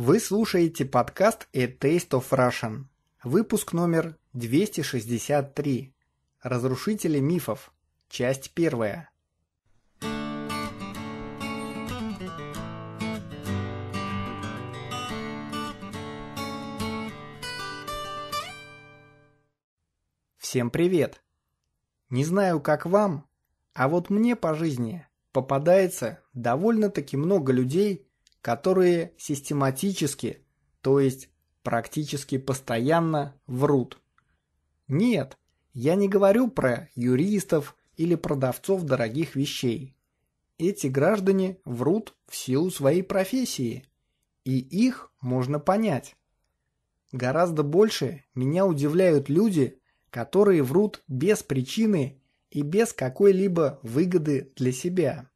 Вы слушаете подкаст «A Taste of Russian», выпуск номер 263. Разрушители мифов. Часть первая. Всем привет! Не знаю, как вам, а вот мне по жизни попадается довольно-таки много людей – которые систематически, то есть практически постоянно врут. Нет, я не говорю про юристов или продавцов дорогих вещей. Эти граждане врут в силу своей профессии, и их можно понять. Гораздо больше меня удивляют люди, которые врут без причины и без какой-либо выгоды для себя.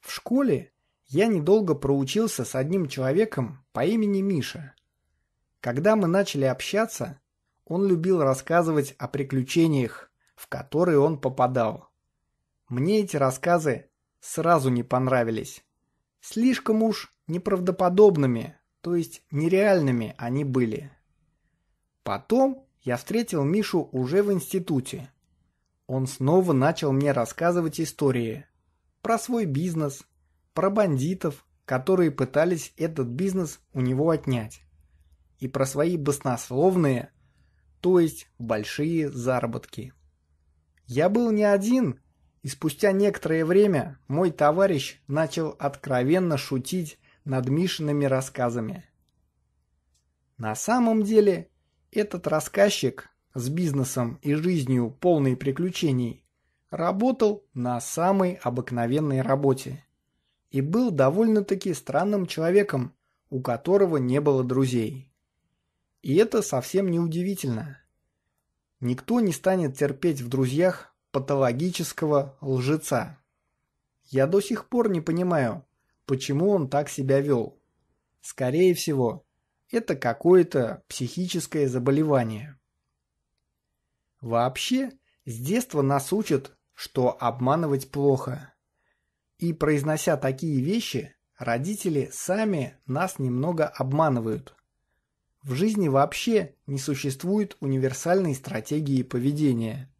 В школе я недолго проучился с одним человеком по имени Миша. Когда мы начали общаться, он любил рассказывать о приключениях, в которые он попадал. Мне эти рассказы сразу не понравились. Слишком уж неправдоподобными, то есть нереальными они были. Потом я встретил Мишу уже в институте. Он снова начал мне рассказывать истории про свой бизнес, про бандитов, которые пытались этот бизнес у него отнять, и про свои баснословные, то есть большие заработки. Я был не один, и спустя некоторое время мой товарищ начал откровенно шутить над Мишиными рассказами. На самом деле, этот рассказчик с бизнесом и жизнью полной приключений работал на самой обыкновенной работе и был довольно-таки странным человеком, у которого не было друзей. И это совсем не удивительно. Никто не станет терпеть в друзьях патологического лжеца. Я до сих пор не понимаю, почему он так себя вел. Скорее всего, это какое-то психическое заболевание. Вообще, с детства нас учат, что обманывать плохо. И произнося такие вещи, родители сами нас немного обманывают. В жизни вообще не существует универсальной стратегии поведения.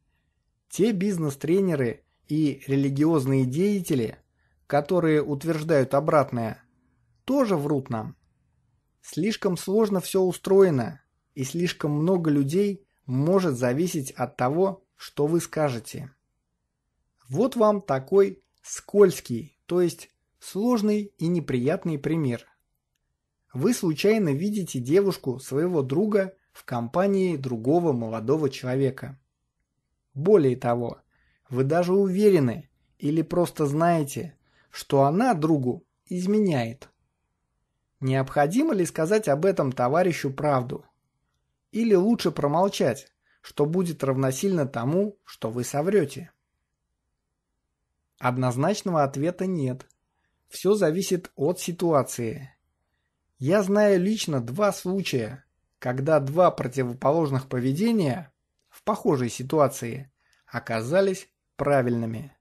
Те бизнес-тренеры и религиозные деятели, которые утверждают обратное, тоже врут нам. Слишком сложно все устроено, и слишком много людей может зависеть от того, что вы скажете. Вот вам такой скользкий, то есть сложный и неприятный пример. Вы случайно видите девушку своего друга в компании другого молодого человека. Более того, вы даже уверены или просто знаете, что она другу изменяет. Необходимо ли сказать об этом товарищу правду? Или лучше промолчать, что будет равносильно тому, что вы соврете? Однозначного ответа нет. Все зависит от ситуации. Я знаю лично два случая, когда два противоположных поведения в похожей ситуации оказались правильными.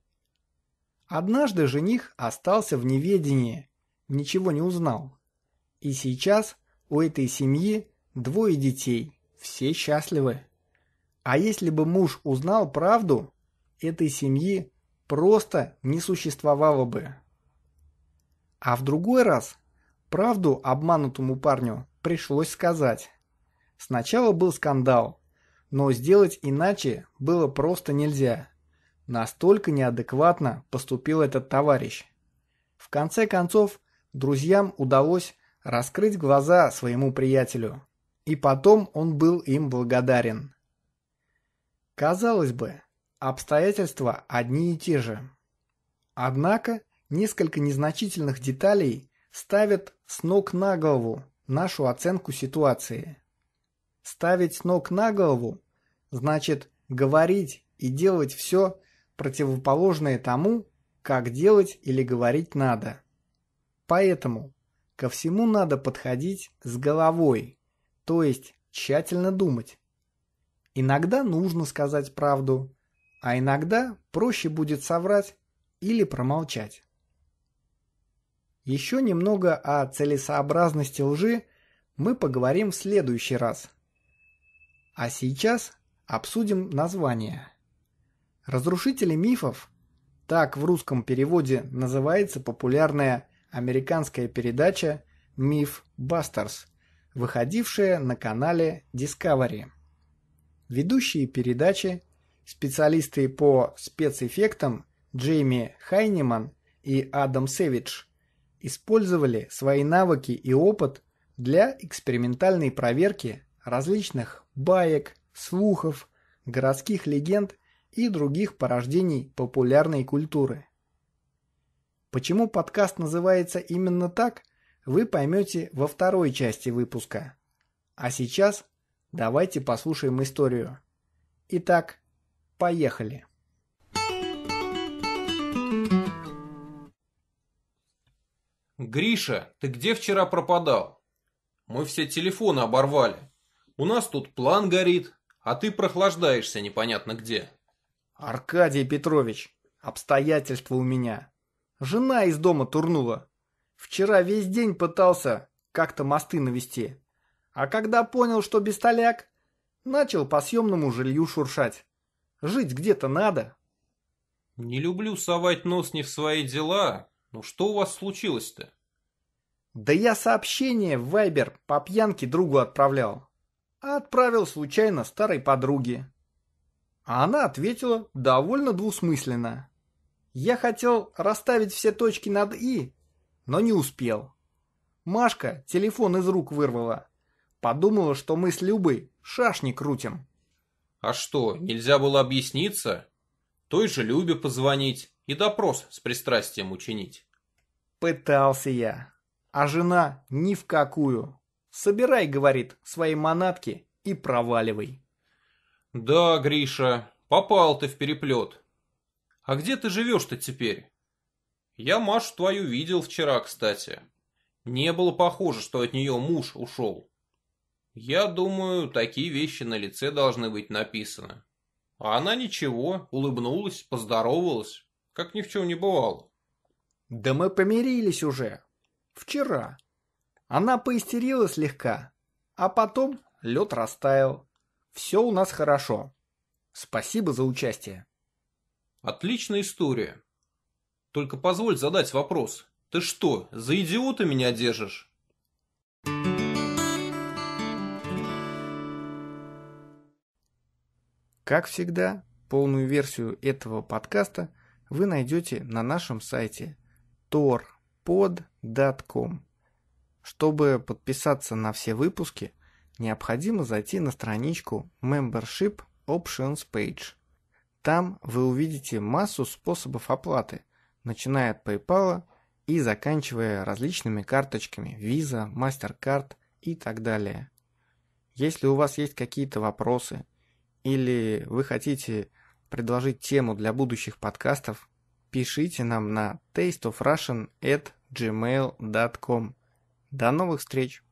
Однажды жених остался в неведении, ничего не узнал. И сейчас у этой семьи двое детей, все счастливы. А если бы муж узнал правду, этой семьи просто не существовало бы. А в другой раз правду обманутому парню пришлось сказать. Сначала был скандал, но сделать иначе было просто нельзя. Настолько неадекватно поступил этот товарищ. В конце концов, друзьям удалось раскрыть глаза своему приятелю. И потом он был им благодарен. Казалось бы, Обстоятельства одни и те же. Однако несколько незначительных деталей ставят с ног на голову нашу оценку ситуации. Ставить с ног на голову значит говорить и делать все противоположное тому, как делать или говорить надо. Поэтому ко всему надо подходить с головой, то есть тщательно думать. Иногда нужно сказать правду, а иногда проще будет соврать или промолчать. Еще немного о целесообразности лжи мы поговорим в следующий раз. А сейчас обсудим название. Разрушители мифов – так в русском переводе называется популярная американская передача «Миф Бастерс», выходившая на канале Discovery. Ведущие передачи Специалисты по спецэффектам Джейми Хайнеман и Адам Севидж использовали свои навыки и опыт для экспериментальной проверки различных баек, слухов, городских легенд и других порождений популярной культуры. Почему подкаст называется именно так, вы поймете во второй части выпуска. А сейчас давайте послушаем историю. Итак, Поехали! «Гриша, ты где вчера пропадал? Мы все телефоны оборвали. У нас тут план горит, а ты прохлаждаешься непонятно где». «Аркадий Петрович, обстоятельства у меня. Жена из дома турнула. Вчера весь день пытался как-то мосты навести. А когда понял, что без бестоляк, начал по съемному жилью шуршать. Жить где-то надо. Не люблю совать нос не в свои дела. Ну что у вас случилось-то? Да я сообщение в Вайбер по пьянке другу отправлял. А отправил случайно старой подруге. А она ответила довольно двусмысленно. Я хотел расставить все точки над «и», но не успел. Машка телефон из рук вырвала. Подумала, что мы с Любой шашни крутим. А что, нельзя было объясниться? Той же Любе позвонить и допрос с пристрастием учинить. Пытался я. А жена ни в какую. Собирай, говорит, свои манатки и проваливай. Да, Гриша, попал ты в переплет. А где ты живешь-то теперь? Я Машу твою видел вчера, кстати. Не было похоже, что от нее муж ушел. Я думаю, такие вещи на лице должны быть написаны. А она ничего, улыбнулась, поздоровалась, как ни в чем не бывало. Да мы помирились уже. Вчера. Она поистерила слегка, а потом лед растаял. Все у нас хорошо. Спасибо за участие. Отличная история. Только позволь задать вопрос. Ты что, за идиота меня держишь? Как всегда, полную версию этого подкаста вы найдете на нашем сайте torpod.com. Чтобы подписаться на все выпуски, необходимо зайти на страничку Membership Options Page. Там вы увидите массу способов оплаты, начиная от PayPal и заканчивая различными карточками Visa, MasterCard и так далее. Если у вас есть какие-то вопросы или вы хотите предложить тему для будущих подкастов, пишите нам на tasteofrussian@gmail.com. До новых встреч!